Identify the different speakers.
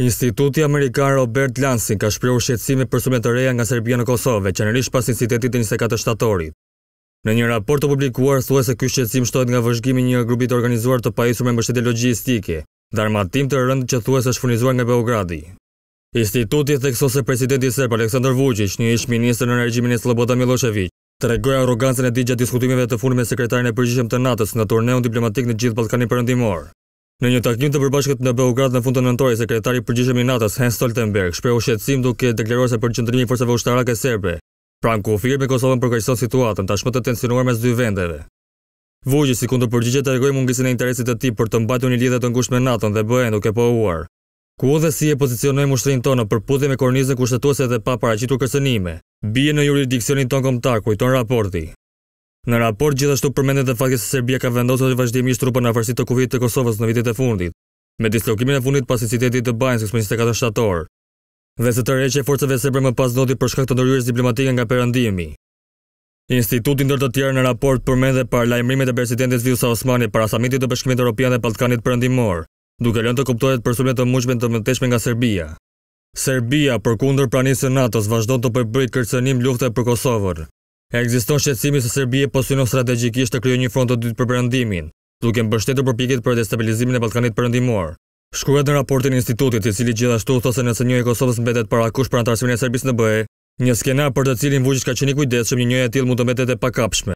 Speaker 1: Instituti Amerikan Robert Lansing ka shprehur shqetësime për sulmet të reja nga Serbia në Kosovë, qenërisht pas incidentit të 24 shtatorit. Në një raport të publikuar, thuhet se ky shqetësim shtohet nga vëzhgimi i një grupi të organizuar të pajisur me mbështetje logjistike, armatim të rëndë që thuhet se shfurnizuar nga Beogradi. Instituti theksoi se presidenti serb Aleksandar Vučić, një ish ministër në regjimin e Slobodan Milošević, tregoi arrogancën e tij gjatë diskutimeve të fundit me sekretarin e përgjithshëm të NATO-s në turneun diplomatik në gjithë Ballkanin Perëndimor. Në një takim të përbashkët në Beograd në fund të nëntorit, sekretari përgjishëm i Natës, Hans Stoltenberg, shprehu shqetësim duke deklaruar se për qendrimin e forcave ushtarake serbe, pranë konfirmimit me Kosovën për situatën, tashmë të tensionuar mes dy vendeve. Vujë si kundër përgjigjet të regojë mungesën e interesit të tij për të mbajtur një lidhje të ngusht me Natën dhe BE-n duke pohuar. Ku edhe si e pozicionoi mushtrin tonë për pudhje me kornizën kushtetuese dhe pa paraqitur kërcënime. Bie në jurisdikcionin tonë kombëtar, kujton raporti. Në raport gjithashtu përmendet dhe fakti se Serbia ka vendosur të vazhdimisht trupën në avarsit të kuvit të Kosovës në vitet e fundit, me dislokimin e fundit pas qytetit të Banjës në 24 shtator. Dhe se tërheqje forcave serbe më pas ndodhi për shkak të ndërhyrjes diplomatikën nga përëndimi. Instituti ndër të tjerë në raport përmend edhe për e presidentit Vjosa Osmani para samitit të Bashkimit Evropian dhe Ballkanit Perëndimor, duke lënë të kuptohet për sulmet të mëshme të mëtejshme nga Serbia. Serbia, përkundër pranisë së NATO-s, vazhdon të përbëjë kërcënim lufte për Kosovën. E egziston shqetsimi se Serbia po synon strategjikisht të kryo një front të dytë për përëndimin, duke më bështetur pikit për destabilizimin e Balkanit përëndimor. Shkruhet në raportin institutit, i cili gjithashtu thosë se nëse një e Kosovës mbetet para kush për antarësimin e Serbis në bëhe, një skenar për të cilin vujqës ka qeni kujdes që një njëjë e tilë mund të mbetet e pakapshme.